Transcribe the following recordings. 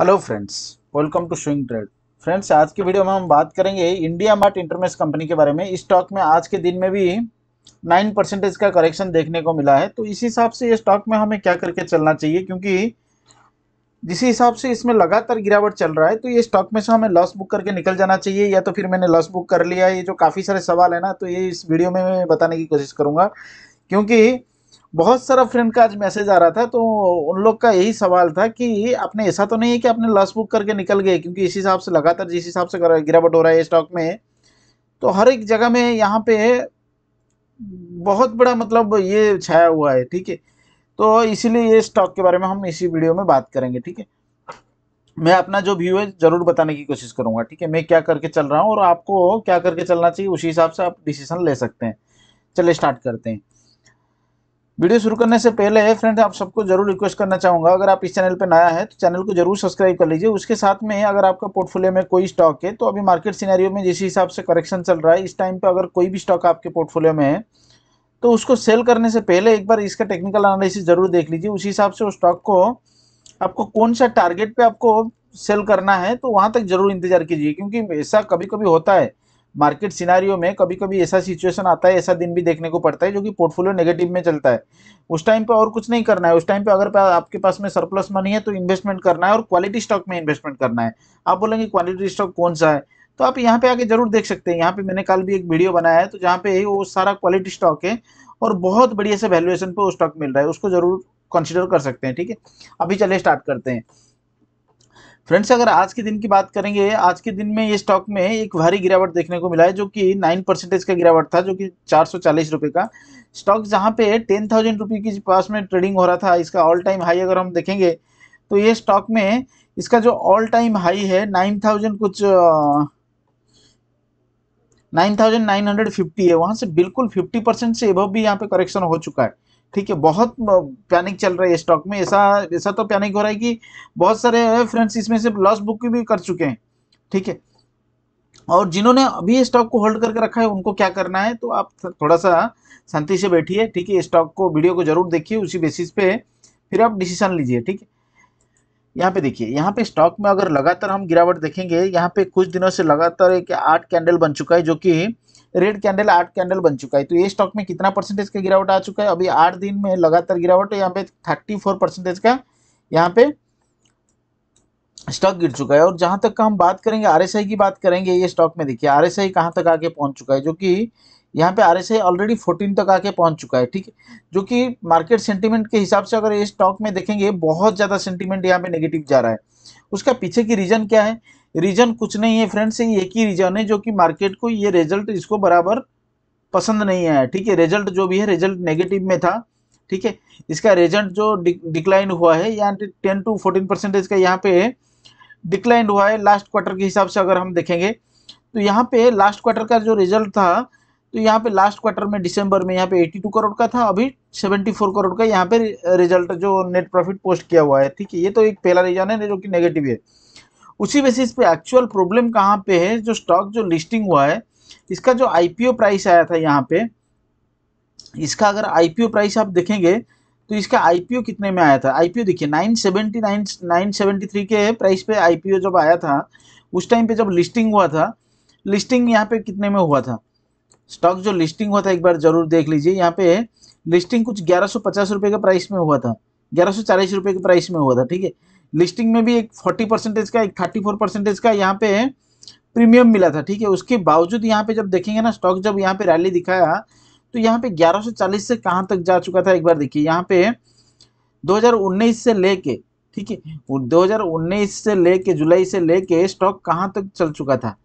hello friends welcome to swing trade friends आज की video में हम बात करेंगे इंडिया मार्ट इंटरमेस कंपनी के बारे में इस स्टॉक में आज के दिन में भी नाइन परसेंटेज का करेक्शन देखने को मिला है तो इस हिसाब से ये स्टॉक में हमें क्या करके चलना चाहिए क्योंकि जिस हिसाब से इसमें लगातार गिरावट चल रहा है तो ये स्टॉक में से हमें लॉस बुक करके निकल जाना चाहिए या तो फिर मैंने लॉस बुक कर लिया ये जो काफ़ी सारे सवाल है ना तो ये इस वीडियो में मैं बताने की कोशिश करूँगा क्योंकि बहुत सारा फ्रेंड का आज मैसेज आ रहा था तो उन लोग का यही सवाल था कि आपने ऐसा तो नहीं है कि आपने लॉस बुक करके निकल गए क्योंकि इस हिसाब से लगातार जिस हिसाब से गिरावट हो रहा है स्टॉक में तो हर एक जगह में यहाँ पे बहुत बड़ा मतलब ये छाया हुआ है ठीक है तो इसीलिए ये स्टॉक के बारे में हम इसी वीडियो में बात करेंगे ठीक है मैं अपना जो व्यू है जरूर बताने की कोशिश करूंगा ठीक है मैं क्या करके चल रहा हूँ और आपको क्या करके चलना चाहिए उसी हिसाब से आप डिसीजन ले सकते हैं चले स्टार्ट करते हैं वीडियो शुरू करने से पहले है फ्रेंड आप सबको जरूर रिक्वेस्ट करना चाहूँगा अगर आप इस चैनल पर नया है तो चैनल को जरूर सब्सक्राइब कर लीजिए उसके साथ में अगर आपका पोर्टफोलियो में कोई स्टॉक है तो अभी मार्केट सिनेरियो में जिस हिसाब से करेक्शन चल रहा है इस टाइम पर अगर कोई भी स्टॉक आपके पोर्टफोलियो में है तो उसको सेल करने से पहले एक बार इसका टेक्निकल एनालिसिस जरूर देख लीजिए उस हिसाब से उस स्टॉक को आपको कौन सा टारगेट पे आपको सेल करना है तो वहाँ तक जरूर इंतजार कीजिए क्योंकि ऐसा कभी कभी होता है मार्केट सिनारियों में कभी कभी ऐसा सिचुएशन आता है ऐसा दिन भी देखने को पड़ता है जो कि पोर्टफोलियो नेगेटिव में चलता है उस टाइम पे और कुछ नहीं करना है उस टाइम पे अगर आपके पास में सरप्लस मनी है तो इन्वेस्टमेंट करना है और क्वालिटी स्टॉक में इन्वेस्टमेंट करना है आप बोलेंगे क्वालिटी स्टॉक कौन सा है तो आप यहाँ पे आके जरूर देख सकते हैं यहाँ पे मैंने कल भी एक वीडियो बनाया है तो जहाँ पे वो सारा क्वालिटी स्टॉक है और बहुत बढ़िया से वैल्यूएशन पे वो स्टॉक मिल रहा है उसको जरूर कंसिडर कर सकते हैं ठीक है अभी चले स्टार्ट करते हैं फ्रेंड्स अगर आज के दिन की बात करेंगे आज के दिन में ये स्टॉक में एक भारी गिरावट देखने को मिला है जो कि नाइन परसेंटेज का गिरावट था जो कि चार सौ चालीस रुपये का स्टॉक जहाँ पे टेन थाउजेंड रुपये के पास में ट्रेडिंग हो रहा था इसका ऑल टाइम हाई अगर हम देखेंगे तो ये स्टॉक में इसका जो ऑल टाइम हाई है नाइन थाउजेंड कुछ nine thousand nine hundred fifty है वहाँ से बिल्कुल फिफ्टी से एबव भी यहाँ पे करेक्शन हो चुका है ठीक है बहुत पैनिक चल रहा है स्टॉक में ऐसा ऐसा तो पैनिक हो रहा है कि बहुत सारे फ्रेंड्स इसमें से लॉस बुक भी कर चुके हैं ठीक है और जिन्होंने अभी स्टॉक को होल्ड करके रखा है उनको क्या करना है तो आप थोड़ा सा शांति से बैठिए ठीक है स्टॉक को वीडियो को जरूर देखिए उसी बेसिस पे फिर आप डिसीजन लीजिए ठीक है यहाँ पे देखिए यहाँ पे स्टॉक में अगर लगातार हम गिरावट देखेंगे यहाँ पे कुछ दिनों से लगातार एक आठ कैंडल बन चुका है जो कि रेड कैंडल आठ कैंडल बन चुका है तो ये स्टॉक में कितना परसेंटेज का गिरावट आ चुका है अभी आठ दिन में लगातार गिरावट है यहाँ पे थर्टी फोर परसेंटेज का यहाँ पे स्टॉक गिर चुका है और जहां तक हम बात करेंगे आरएसआई की बात करेंगे ये स्टॉक में देखिए आरएसआई कहाँ तक आके पहुंच चुका है जो कि यहाँ पे R S I already fourteen तक आके पहुंच चुका है ठीक है जो कि मार्केट सेंटीमेंट के हिसाब से अगर ये स्टॉक में देखेंगे बहुत ज़्यादा सेंटीमेंट यहाँ पे नेगेटिव जा रहा है उसका पीछे की रीज़न क्या है रीज़न कुछ नहीं है फ्रेंड्स ये एक ही रीज़न है जो कि मार्केट को ये रिजल्ट इसको बराबर पसंद नहीं आया ठीक है रिजल्ट जो भी है रिजल्ट नेगेटिव में था ठीक है इसका रिजल्ट जो डिक्लाइन हुआ है यहाँ टेन टू फोर्टीन परसेंटेज का यहाँ पे डिक्लाइन हुआ है लास्ट क्वार्टर के हिसाब से अगर हम देखेंगे तो यहाँ पे लास्ट क्वार्टर का जो रिजल्ट था तो यहाँ पे लास्ट क्वार्टर में दिसंबर में यहाँ पे 82 करोड़ का था अभी 74 करोड़ का यहाँ पे रिजल्ट जो नेट प्रॉफिट पोस्ट किया हुआ है ठीक है ये तो एक पहला रीजन है जो कि नेगेटिव है उसी बेसिस पे एक्चुअल प्रॉब्लम कहाँ पे है जो स्टॉक जो लिस्टिंग हुआ है इसका जो आईपीओ प्राइस आया था यहाँ पे इसका अगर आई प्राइस आप देखेंगे तो इसका आई कितने में आया था आई देखिए नाइन सेवेंटी के प्राइस पे आईपीओ जब आया था उस टाइम पे जब लिस्टिंग हुआ था लिस्टिंग यहाँ पे कितने में हुआ था स्टॉक जो लिस्टिंग हुआ था एक बार जरूर देख लीजिए यहाँ पे लिस्टिंग कुछ ग्यारह सौ पचास के प्राइस में हुआ था ग्यारह सौ चालीस के प्राइस में हुआ था ठीक है लिस्टिंग में भी एक फोर्टी परसेंटेज का एक थर्टी फोर परसेंटेज का यहाँ पे प्रीमियम मिला था ठीक है उसके बावजूद यहाँ पे जब देखेंगे ना स्टॉक जब यहाँ पे रैली दिखाया तो यहाँ पे 1140 से कहाँ तक जा चुका था एक बार देखिए यहाँ पे 2019 से लेके ठीक है 2019 से लेके जुलाई से लेके स्टॉक कहाँ तक चल चुका था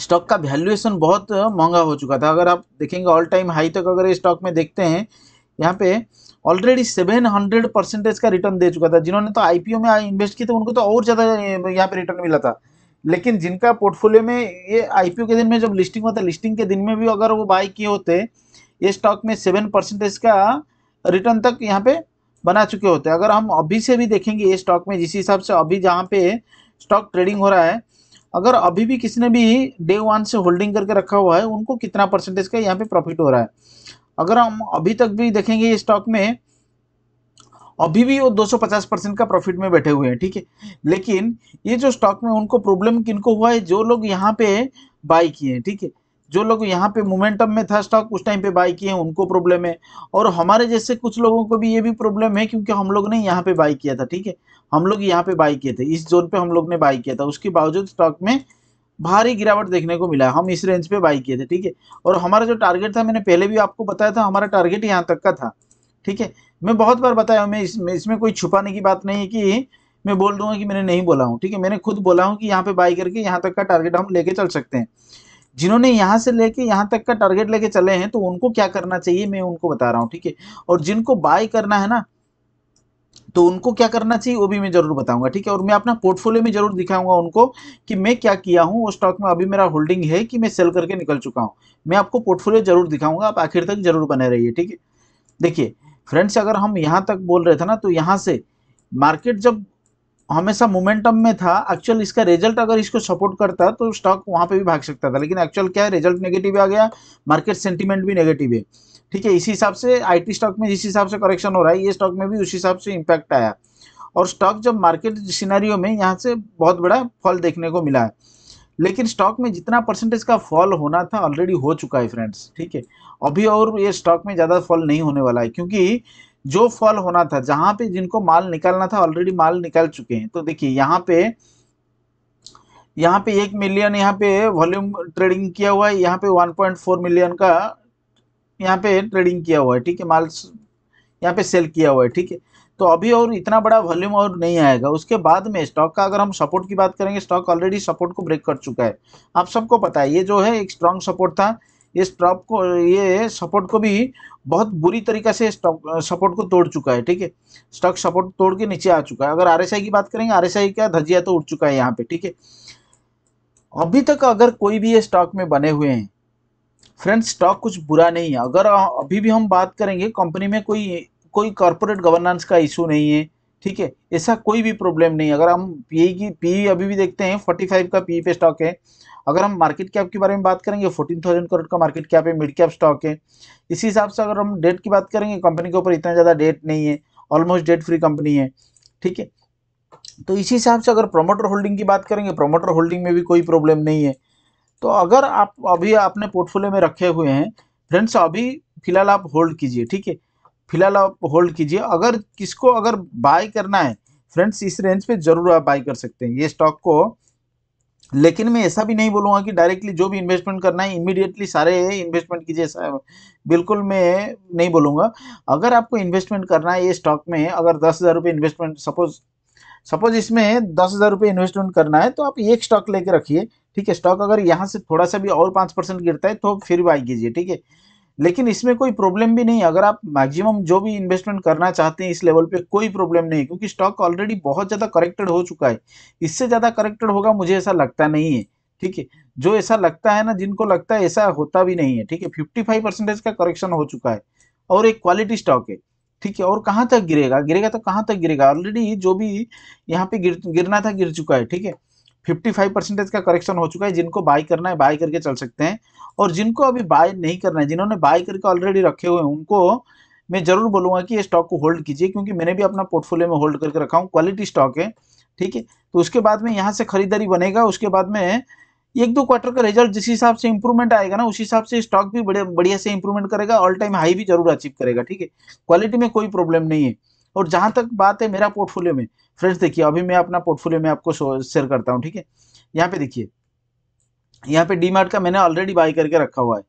स्टॉक का वैल्यूएशन बहुत महंगा हो चुका था अगर आप देखेंगे ऑल टाइम हाई तक अगर स्टॉक में देखते हैं यहाँ पे ऑलरेडी सेवन हंड्रेड परसेंटेज का रिटर्न दे चुका था जिन्होंने तो आईपीओ में इन्वेस्ट किए थे उनको तो और ज़्यादा यहाँ पे रिटर्न मिला था लेकिन जिनका पोर्टफोलियो में ये आईपीओ के दिन में जब लिस्टिंग होता है लिस्टिंग के दिन में भी अगर वो बाई किए होते ये स्टॉक में सेवन परसेंटेज का रिटर्न तक यहाँ पे बना चुके होते अगर हम अभी से भी देखेंगे ये स्टॉक में जिस हिसाब से अभी जहाँ पे स्टॉक ट्रेडिंग हो रहा है अगर अभी भी किसी ने भी डे वन से होल्डिंग करके रखा हुआ है उनको कितना परसेंटेज का यहाँ पे प्रॉफिट हो रहा है अगर हम अभी तक भी देखेंगे ये स्टॉक में अभी भी वो 250 परसेंट का प्रॉफिट में बैठे हुए हैं ठीक है लेकिन ये जो स्टॉक में उनको प्रॉब्लम किनको हुआ है जो लोग यहाँ पे बाई किए हैं ठीक है जो लोग यहाँ पे मोमेंटम में था स्टॉक उस टाइम पे बाई किए हैं उनको प्रॉब्लम है और हमारे जैसे कुछ लोगों को भी ये भी प्रॉब्लम है क्योंकि हम लोग ने यहाँ पे बाई किया था ठीक है हम लोग यहाँ पे बाई किए थे इस जोन पे हम लोग ने बाई किया था उसके बावजूद स्टॉक में भारी गिरावट देखने को मिला हम इस रेंज पे बाई किए थे ठीक है और हमारा जो टारगेट था मैंने पहले भी आपको बताया था हमारा टारगेट यहाँ तक का था ठीक है मैं बहुत बार बताया मैं इसमें इसमें कोई छुपाने की बात नहीं है कि मैं बोल दूंगा कि मैंने नहीं बोला हूँ ठीक है मैंने खुद बोला हूँ कि यहाँ पे बाई करके यहाँ तक का टारगेट हम लेके चल सकते हैं जिन्होंने यहाँ से लेके यहाँ तक का टारगेट लेके चले हैं तो उनको क्या करना चाहिए मैं उनको बता रहा हूँ ठीक है और जिनको बाय करना है ना तो उनको क्या करना चाहिए वो भी मैं जरूर बताऊंगा ठीक है और मैं अपना पोर्टफोलियो में जरूर दिखाऊंगा उनको कि मैं क्या किया हूँ वो स्टॉक में अभी मेरा होल्डिंग है कि मैं सेल करके निकल चुका हूँ मैं आपको पोर्टफोलियो जरूर दिखाऊंगा आप आखिर तक जरूर बने रहिए ठीक है देखिए फ्रेंड्स अगर हम यहाँ तक बोल रहे थे ना तो यहाँ से मार्केट जब हमेशा मोमेंटम में था एक्चुअल इसका रिजल्ट अगर इसको सपोर्ट करता तो स्टॉक वहां पे भी भाग सकता था लेकिन एक्चुअल क्या है रिजल्ट नेगेटिव आ गया मार्केट सेंटीमेंट भी नेगेटिव है ठीक है इसी हिसाब से आईटी स्टॉक में जिस हिसाब से करेक्शन हो रहा है ये स्टॉक में भी उसी हिसाब से इम्पैक्ट आया और स्टॉक जब मार्केट सिनारियो में यहाँ से बहुत बड़ा फॉल देखने को मिला है लेकिन स्टॉक में जितना परसेंटेज का फॉल होना था ऑलरेडी हो चुका है फ्रेंड्स ठीक है अभी और ये स्टॉक में ज़्यादा फॉल नहीं होने वाला है क्योंकि जो फॉल होना था जहां पे जिनको माल निकालना था ऑलरेडी माल निकाल चुके हैं तो देखिए यहाँ पे यहाँ पे एक मिलियन यहाँ पे वॉल्यूम ट्रेडिंग किया हुआ है यहाँ पे 1.4 मिलियन का यहाँ पे ट्रेडिंग किया हुआ है ठीक है माल यहाँ पे सेल किया हुआ है ठीक है तो अभी और इतना बड़ा वॉल्यूम और नहीं आएगा उसके बाद में स्टॉक का अगर हम सपोर्ट की बात करेंगे स्टॉक ऑलरेडी सपोर्ट को ब्रेक कर चुका है आप सबको पता है ये जो है एक स्ट्रॉन्ग सपोर्ट था ये स्टॉप को ये सपोर्ट को भी बहुत बुरी तरीका से स्टॉक सपोर्ट को तोड़ चुका है ठीक है स्टॉक सपोर्ट तोड़ के नीचे आ चुका है अगर आरएसआई की बात करेंगे आरएसआई का धजिया तो उड़ चुका है यहाँ पे ठीक है अभी तक अगर कोई भी ये स्टॉक में बने हुए हैं फ्रेंड्स स्टॉक कुछ बुरा नहीं है अगर अभी भी हम बात करेंगे कंपनी में कोई कोई कॉरपोरेट गवर्नेंस का इशू नहीं है ठीक है ऐसा कोई भी प्रॉब्लम नहीं अगर हम पी की पी अभी भी देखते हैं 45 का पी पे स्टॉक है अगर हम मार्केट कैप के बारे में बात करेंगे 14,000 करोड़ का मार्केट कैप है मिड कैप स्टॉक है इसी हिसाब से अगर हम डेट की बात करेंगे कंपनी के ऊपर इतना ज़्यादा डेट नहीं है ऑलमोस्ट डेट फ्री कंपनी है ठीक है तो इसी हिसाब से अगर प्रोमोटर होल्डिंग की बात करेंगे प्रोमोटर होल्डिंग में भी कोई प्रॉब्लम नहीं है तो अगर आप अभी आपने पोर्टफोलियो में रखे हुए हैं फ्रेंड्स अभी फिलहाल आप होल्ड कीजिए ठीक है फिलहाल आप होल्ड कीजिए अगर किसको अगर बाय करना है फ्रेंड्स इस रेंज पे जरूर आप बाय कर सकते हैं ये स्टॉक को लेकिन मैं ऐसा भी नहीं बोलूंगा कि डायरेक्टली जो भी इन्वेस्टमेंट करना है इमीडिएटली सारे इन्वेस्टमेंट कीजिए बिल्कुल मैं नहीं बोलूंगा अगर आपको इन्वेस्टमेंट करना है ये स्टॉक में अगर दस हज़ार रुपये इन्वेस्टमेंट सपोज सपोज इसमें दस हज़ार रुपये इन्वेस्टमेंट करना है तो आप एक स्टॉक लेके रखिए ठीक है स्टॉक अगर यहाँ से थोड़ा सा भी और पाँच परसेंट गिरता है तो फिर बाई कीजिए ठीक है लेकिन इसमें कोई प्रॉब्लम भी नहीं अगर आप मैक्सिमम जो भी इन्वेस्टमेंट करना चाहते हैं इस लेवल पे कोई प्रॉब्लम नहीं क्योंकि स्टॉक ऑलरेडी बहुत ज़्यादा करेक्टेड हो चुका है इससे ज़्यादा करेक्टेड होगा मुझे ऐसा लगता नहीं है ठीक है जो ऐसा लगता है ना जिनको लगता है ऐसा होता भी नहीं है ठीक है फिफ्टी फाइव परसेंटेज का करेक्शन हो चुका है और एक क्वालिटी स्टॉक है ठीक है और कहाँ तक गिरेगा गिरेगा तो कहाँ तक गिरेगा ऑलरेडी जो भी यहाँ पे गिर गिरना था गिर चुका है ठीक है 55 परसेंटेज का करेक्शन हो चुका है जिनको बाय करना है बाय करके चल सकते हैं और जिनको अभी बाय नहीं करना है जिन्होंने बाय करके ऑलरेडी रखे हुए हैं उनको मैं ज़रूर बोलूँगा कि ये स्टॉक को होल्ड कीजिए क्योंकि मैंने भी अपना पोर्टफोलियो में होल्ड करके रखा हूँ क्वालिटी स्टॉक है ठीक है तो उसके बाद में यहाँ से खरीदारी बनेगा उसके बाद में एक दो क्वार्टर का रिजल्ट जिस हिसाब से इंप्रूवमेंट आएगा ना उस हिसाब से स्टॉक भी बड़े बढ़िया से इंप्रूवमेंट करेगा ऑल टाइम हाई भी जरूर अचीव करेगा ठीक है क्वालिटी में कोई प्रॉब्लम नहीं है और जहां तक बात है मेरा पोर्टफोलियो में फ्रेंड्स देखिए अभी मैं अपना पोर्टफोलियो में आपको शेयर करता हूँ ठीक है यहाँ पे देखिए यहाँ पे डी का मैंने ऑलरेडी बाई करके रखा हुआ है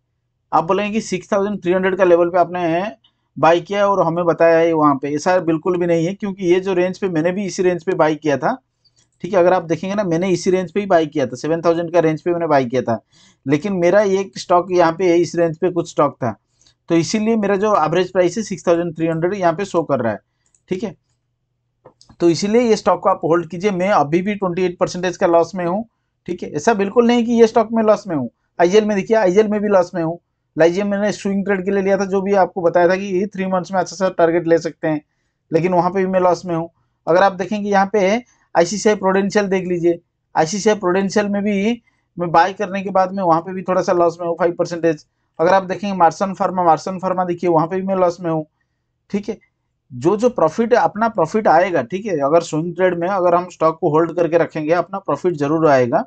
आप बोलेंगे कि सिक्स थाउजेंड थ्री हंड्रेड का लेवल पे आपने बाई किया और हमें बताया है वहाँ पे ऐसा बिल्कुल भी नहीं है क्योंकि ये जो रेंज पे मैंने भी इसी रेंज पे बाई किया था ठीक है अगर आप देखेंगे ना मैंने इसी रेंज पे ही बाई किया था सेवन थाउजेंड का रेंज पे मैंने बाई किया था लेकिन मेरा एक स्टॉक यहाँ पे इस रेंज पे कुछ स्टॉक था तो इसीलिए मेरा जो एवरेज प्राइस है सिक्स थाउजेंड थ्री हंड्रेड यहाँ पे शो कर रहा है ठीक है तो इसीलिए ये स्टॉक को आप होल्ड कीजिए मैं अभी भी 28 परसेंटेज का लॉस में हूँ ठीक है ऐसा बिल्कुल नहीं कि ये स्टॉक में लॉस में हूँ आईजीएल में देखिए आईजीएल में भी लॉस में हूँ लाइजीएम मैंने स्विंग ट्रेड के लिए लिया था जो भी आपको बताया था कि ये थ्री मंथ्स में अच्छा सा टारगेट ले सकते हैं लेकिन वहाँ पर भी मैं लॉस में हूँ अगर आप देखेंगे यहाँ पे आईसीसीआई प्रोडेंशियल देख लीजिए आईसीसीआई प्रोडेंशियल में भी मैं बाय करने के बाद में वहाँ पर भी थोड़ा सा लॉस में हूँ फाइव परसेंटेज अगर आप देखेंगे मार्सन फार्मा मार्सन फार्मा देखिए वहाँ पे भी मैं लॉस में हूँ ठीक है जो जो प्रॉफिट अपना प्रॉफिट आएगा ठीक है अगर स्विंग ट्रेड में अगर हम स्टॉक को होल्ड करके रखेंगे अपना प्रॉफिट जरूर आएगा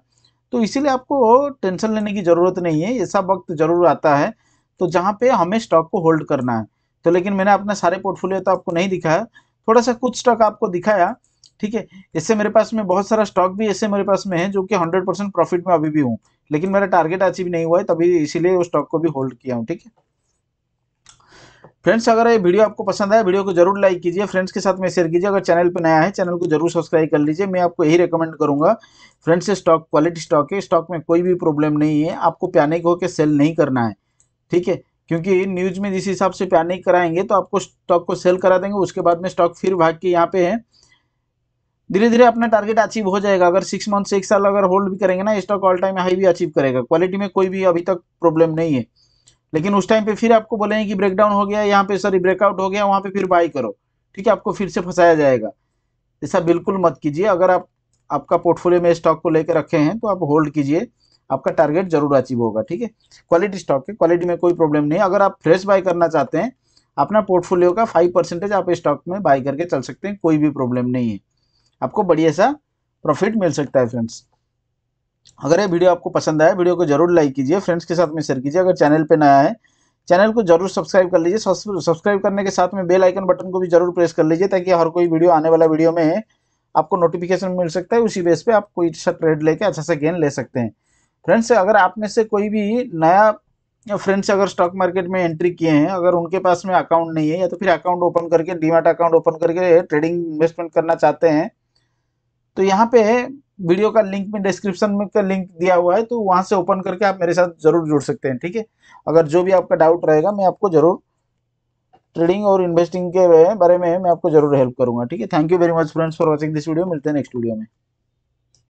तो इसीलिए आपको टेंशन लेने की ज़रूरत नहीं है ऐसा वक्त जरूर आता है तो जहाँ पे हमें स्टॉक को होल्ड करना है तो लेकिन मैंने अपना सारे पोर्टफोलियो तो आपको नहीं दिखाया थोड़ा सा कुछ स्टॉक आपको दिखाया ठीक है इससे मेरे पास में बहुत सारा स्टॉक भी ऐसे मेरे पास में है जो कि हंड्रेड परसेंट प्रॉफिट में अभी भी हूँ लेकिन मेरा टारगेट अचीव नहीं हुआ है तभी इसीलिए उस स्टॉक को भी होल्ड किया हूँ ठीक है फ्रेंड्स अगर ये वीडियो आपको पसंद आए वीडियो को जरूर लाइक कीजिए फ्रेंड्स के साथ में शेयर कीजिए अगर चैनल पर नया है चैनल को जरूर सब्सक्राइब कर लीजिए मैं आपको यही रिकमेंड करूंगा फ्रेंड्स स्टॉक क्वालिटी स्टॉक है स्टॉक में कोई भी प्रॉब्लम नहीं है आपको पैनिक होकर सेल नहीं करना है ठीक है क्योंकि न्यूज़ में जिस हिसाब से पैनिक कराएंगे तो आपको स्टॉक को सेल करा देंगे उसके बाद में स्टॉक फिर भाग के यहाँ पे है धीरे धीरे अपना टारगेट अचीव हो जाएगा अगर सिक्स मंथ से एक साल अगर होल्ड भी करेंगे ना स्टॉक ऑल टाइम हाई भी अचीव करेगा क्वालिटी में कोई भी अभी तक प्रॉब्लम नहीं है लेकिन उस टाइम पे फिर आपको बोलेंगे कि ब्रेकडाउन हो गया यहाँ पे सॉरी ब्रेकआउट हो गया वहाँ पे फिर बाई करो ठीक है आपको फिर से फंसाया जाएगा ऐसा बिल्कुल मत कीजिए अगर आप आपका पोर्टफोलियो में स्टॉक को लेकर रखे हैं तो आप होल्ड कीजिए आपका टारगेट जरूर अचीव होगा ठीक है क्वालिटी स्टॉक है क्वालिटी में कोई प्रॉब्लम नहीं अगर आप फ्रेश बाय करना चाहते हैं अपना पोर्टफोलियो का फाइव परसेंटेज आप स्टॉक में बाय करके चल सकते हैं कोई भी प्रॉब्लम नहीं है आपको बढ़िया सा प्रॉफिट मिल सकता है फ्रेंड्स अगर ये वीडियो आपको पसंद आया वीडियो को जरूर लाइक कीजिए फ्रेंड्स के साथ में शेयर कीजिए अगर चैनल पर नया है चैनल को जरूर सब्सक्राइब कर लीजिए सब्सक्राइब करने के साथ में बेल आइकन बटन को भी जरूर प्रेस कर लीजिए ताकि हर कोई वीडियो आने वाला वीडियो में आपको नोटिफिकेशन मिल सकता है उसी बेस पे आप कोई अच्छा ट्रेड लेके अच्छा सा गेन ले सकते हैं फ्रेंड्स अगर आप में से कोई भी नया फ्रेंड्स अगर स्टॉक मार्केट में एंट्री किए हैं अगर उनके पास में अकाउंट नहीं है या तो फिर अकाउंट ओपन करके डीमार्ट अकाउंट ओपन करके ट्रेडिंग इन्वेस्टमेंट करना चाहते हैं तो यहाँ पे वीडियो का लिंक में डिस्क्रिप्शन में का लिंक दिया हुआ है तो वहाँ से ओपन करके आप मेरे साथ ज़रूर जुड़ सकते हैं ठीक है अगर जो भी आपका डाउट रहेगा मैं आपको ज़रूर ट्रेडिंग और इन्वेस्टिंग के बारे में मैं आपको जरूर हेल्प करूंगा ठीक है thank you very much friends for watching this video मिलते हैं नेक्स्ट वीडियो में